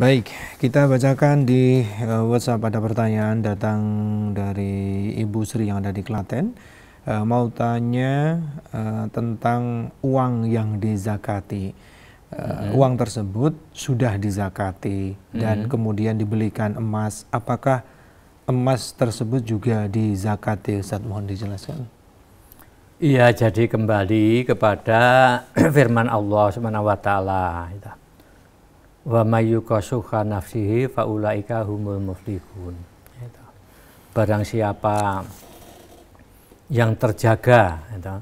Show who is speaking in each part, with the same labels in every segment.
Speaker 1: Baik, kita bacakan di eh, WhatsApp ada pertanyaan datang dari Ibu Sri yang ada di Klaten. Uh, mau tanya eh, tentang uang yang dizakati. Uh, Uang tersebut sudah dizakati dan kemudian dibelikan emas. Apakah emas tersebut juga dizakati? Ustaz mohon dijelaskan.
Speaker 2: Iya, jadi kembali kepada firman Allah Subhanahu wa taala. Gitu wa mayyukasuha nafsihi faulaika humul muflihun barang siapa yang terjaga itu,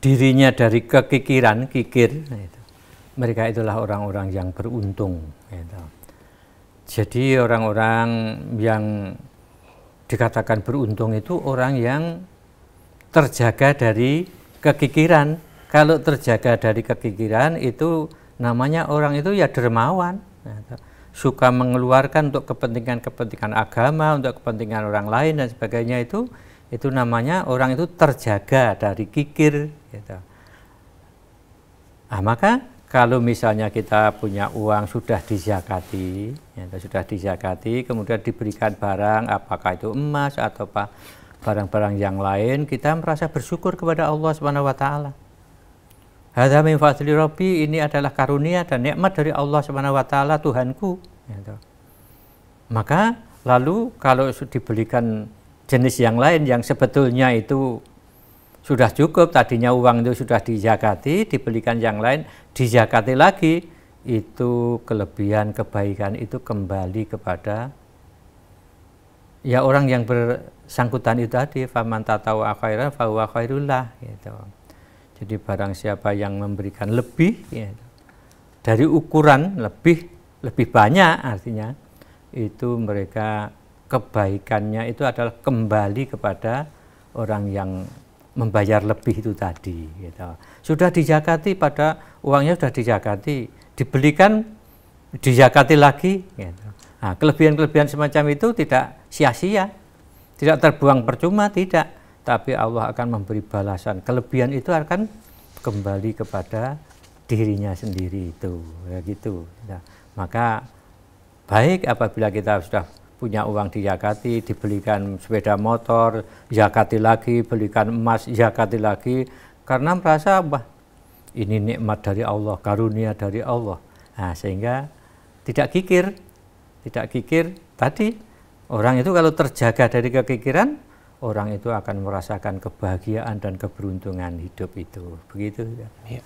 Speaker 2: dirinya dari kekikiran kikir itu, mereka itulah orang-orang yang beruntung itu. jadi orang-orang yang dikatakan beruntung itu orang yang terjaga dari kekikiran kalau terjaga dari kekikiran itu namanya orang itu ya dermawan nah, suka mengeluarkan untuk kepentingan-kepentingan agama untuk kepentingan orang lain dan sebagainya itu itu namanya orang itu terjaga dari kikir gitu. nah, maka kalau misalnya kita punya uang sudah dizakati ya, gitu, sudah dizakati kemudian diberikan barang apakah itu emas atau apa barang-barang yang lain kita merasa bersyukur kepada Allah Subhanahu wa taala Hadza min fadli Rabbi, ini adalah karunia dan nikmat dari Allah Subhanahu wa taala Tuhanku. Gitu. Maka lalu kalau dibelikan jenis yang lain yang sebetulnya itu sudah cukup tadinya uang itu sudah dijakati dibelikan yang lain dijakati lagi itu kelebihan kebaikan itu kembali kepada ya orang yang bersangkutan itu tadi faman tatawa khairan fahuwa khairullah gitu. Jadi barang siapa yang memberikan lebih ya, dari ukuran lebih lebih banyak artinya itu mereka kebaikannya itu adalah kembali kepada orang yang membayar lebih itu tadi. Gitu. Sudah dijakati pada uangnya sudah dijakati, dibelikan dijakati lagi. Gitu. Nah, kelebihan-kelebihan semacam itu tidak sia-sia, tidak terbuang percuma, tidak tapi Allah akan memberi balasan. Kelebihan itu akan kembali kepada dirinya sendiri itu, ya gitu. Nah, maka baik apabila kita sudah punya uang di Yakati, dibelikan sepeda motor, yakati lagi, belikan emas, yakati lagi, karena merasa bah ini nikmat dari Allah, karunia dari Allah. Nah, sehingga tidak kikir, tidak kikir. Tadi orang itu kalau terjaga dari kekikiran, orang itu akan merasakan kebahagiaan dan keberuntungan hidup itu. Begitu. Ya. Iya.